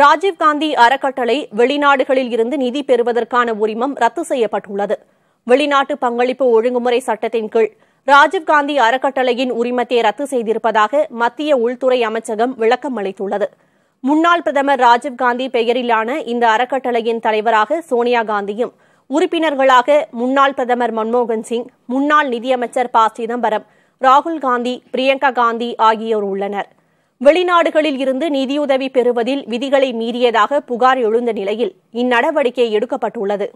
ராஜீவ்காந்தி அறக்கட்டளை வெளிநாடுகளில் இருந்து நிதி பெறுவதற்கான உரிமம் ரத்து செய்யப்பட்டுள்ளது வெளிநாட்டு பங்களிப்பு ஒழுங்குமுறை சட்டத்தின் கீழ் ராஜீவ்காந்தி அறக்கட்டளையின் உரிமத்தை ரத்து செய்திருப்பதாக மத்திய உள்துறை அமைச்சகம் விளக்கம் அளித்துள்ளது முன்னாள் பிரதமர் ராஜீவ்காந்தி பெயரிலான இந்த அறக்கட்டளையின் தலைவராக சோனியா காந்தியும் உறுப்பினர்களாக முன்னாள் பிரதமர் மன்மோகன் சிங் முன்னாள் நிதியமைச்சர் ப சிதம்பரம் ராகுல் காந்தி பிரியங்கா காந்தி ஆகியோர் உள்ளனா் வெளிநாடுகளில் இருந்து நிதியுதவி பெறுவதில் விதிகளை மீறியதாக புகார் எழுந்த நிலையில் இந்நடவடிக்கை எடுக்கப்பட்டுள்ளது